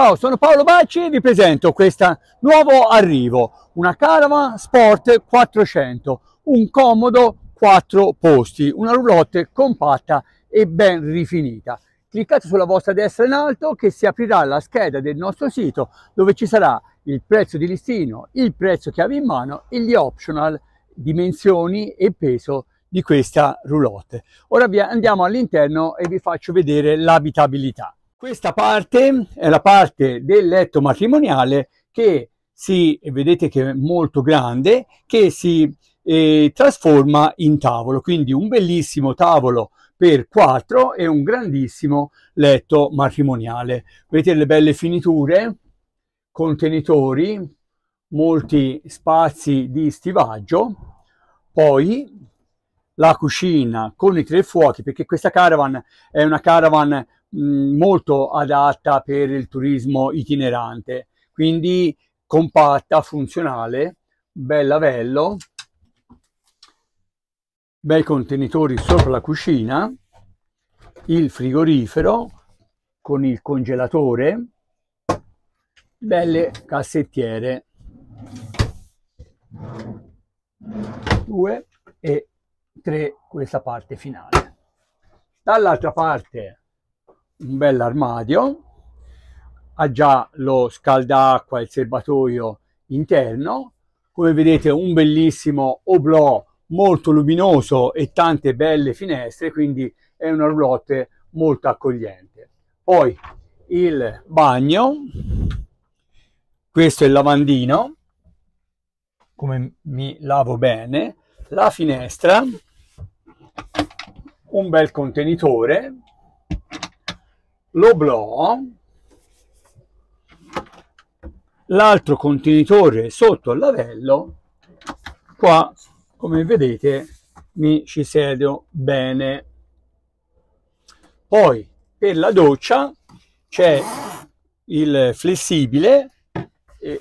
Ciao, sono Paolo Bacci e vi presento questo nuovo arrivo, una Caravan Sport 400, un comodo 4 posti, una roulotte compatta e ben rifinita. Cliccate sulla vostra destra in alto che si aprirà la scheda del nostro sito dove ci sarà il prezzo di listino, il prezzo chiave in mano e gli optional, dimensioni e peso di questa roulotte. Ora andiamo all'interno e vi faccio vedere l'abitabilità. Questa parte è la parte del letto matrimoniale che si, vedete che è molto grande, che si eh, trasforma in tavolo, quindi un bellissimo tavolo per quattro e un grandissimo letto matrimoniale. Vedete le belle finiture, contenitori, molti spazi di stivaggio, poi la cucina con i tre fuochi perché questa caravan è una caravan molto adatta per il turismo itinerante quindi compatta funzionale bella bello bei contenitori sopra la cucina il frigorifero con il congelatore belle cassettiere due e 3 questa parte finale. Dall'altra parte un bel armadio, ha già lo scaldacqua, il serbatoio interno, come vedete un bellissimo oblò molto luminoso e tante belle finestre, quindi è una roulotte molto accogliente. Poi il bagno, questo è il lavandino, come mi lavo bene, la finestra, un bel contenitore, lo blò, l'altro contenitore sotto al lavello, qua come vedete mi ci sedio bene. Poi per la doccia c'è il flessibile e,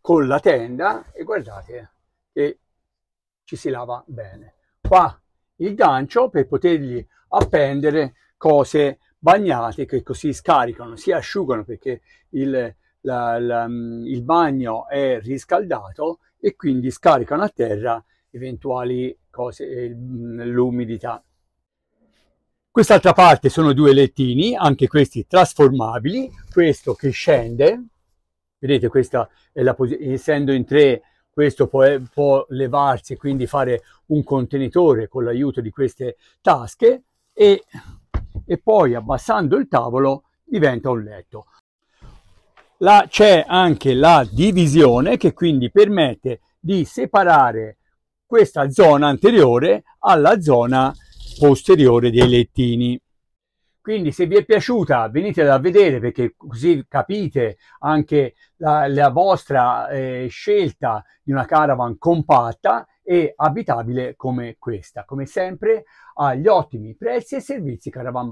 con la tenda e guardate che ci si lava bene. Qua il gancio per potergli appendere cose bagnate che così scaricano, si asciugano perché il, la, la, mm, il bagno è riscaldato e quindi scaricano a terra eventuali cose, eh, mm, l'umidità. Quest'altra parte sono due lettini, anche questi trasformabili, questo che scende, vedete questa è la posizione, essendo in tre questo può, eh, può levarsi e quindi fare un contenitore con l'aiuto di queste tasche e, e poi abbassando il tavolo diventa un letto. Là c'è anche la divisione che quindi permette di separare questa zona anteriore alla zona posteriore dei lettini. Quindi se vi è piaciuta venitela a vedere perché così capite anche la, la vostra eh, scelta di una caravan compatta e abitabile come questa. Come sempre agli ottimi prezzi e servizi Caravan